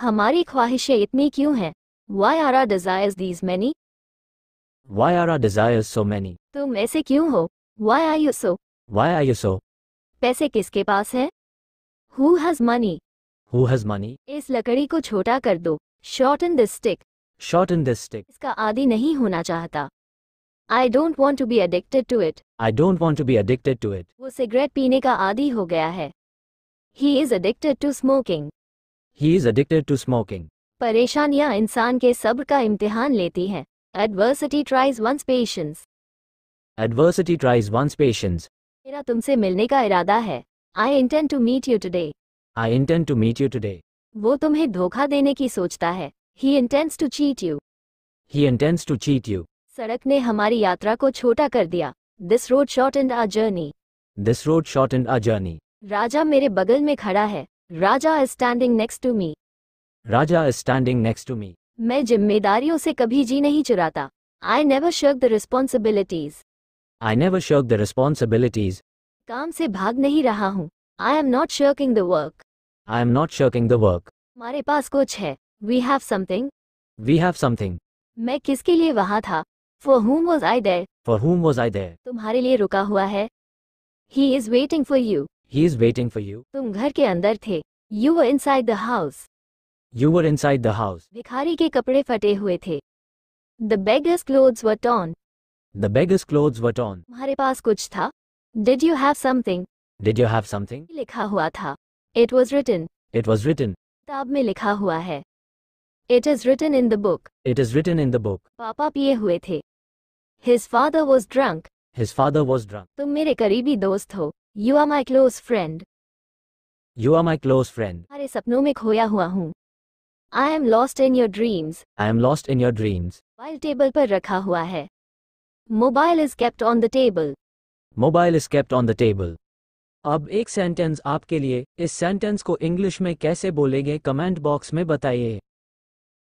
हमारी ख्वाहिशें इतनी क्यों हैं why are our desires these many Why are our desires so many? तुम ऐसे क्यों हो why are you so why are you so पैसे किसके पास है Who has money? Who has money? इस लकड़ी को छोटा कर दो short in stick. Shorten this stick. Stick इसका आदि नहीं होना चाहता I don't want to be addicted to it. I don't want to be addicted to it वो सिगरेट पीने का आदि हो गया है he is addicted to smoking he is addicted to smoking परेशानियां इंसान के सब्र का इम्तिहान लेती हैं adversity tries one's patience adversity tries one's patience मेरा तुमसे मिलने का इरादा है I intend to meet you today I intend to meet you today वो तुम्हें धोखा देने की सोचता है he intends to cheat you he intends to cheat you सड़क ने हमारी यात्रा को छोटा कर दिया this road shortened a journey this road shortened a journey राजा मेरे बगल में खड़ा है Raja is standing next to me Raja is standing next to me मैं जिम्मेदारियों से कभी जी नहीं चुराता I never shirk the responsibilities I never shirk the responsibilities काम से भाग नहीं रहा हूँ I am not shirking the work I am not shirking the work हमारे पास कुछ है we have something we have something मैं किसके लिए वहाँ था for whom was I there for whom was I there तुम्हारे लिए रुका हुआ है he is waiting for you He is waiting for you. You were inside the house. You were inside the house. The beggar's clothes were torn. The beggar's clothes were torn. Did you have something? Did you have something? It was written. It was written. It is written in the book. It is written in the book. His father was drunk. His father was drunk. तुम मेरे करीबी दोस्त हो. You are my close friend you are my close friend अरे सपनों में खोया हुआ हूँ I am lost in your dreams I am lost in your dreams mobile table पर रखा हुआ है mobile is kept on the table mobile is kept on the table अब एक सेंटेंस आपके लिए इस सेंटेंस को इंग्लिश में कैसे बोलेंगे कमेंट बॉक्स में बताइए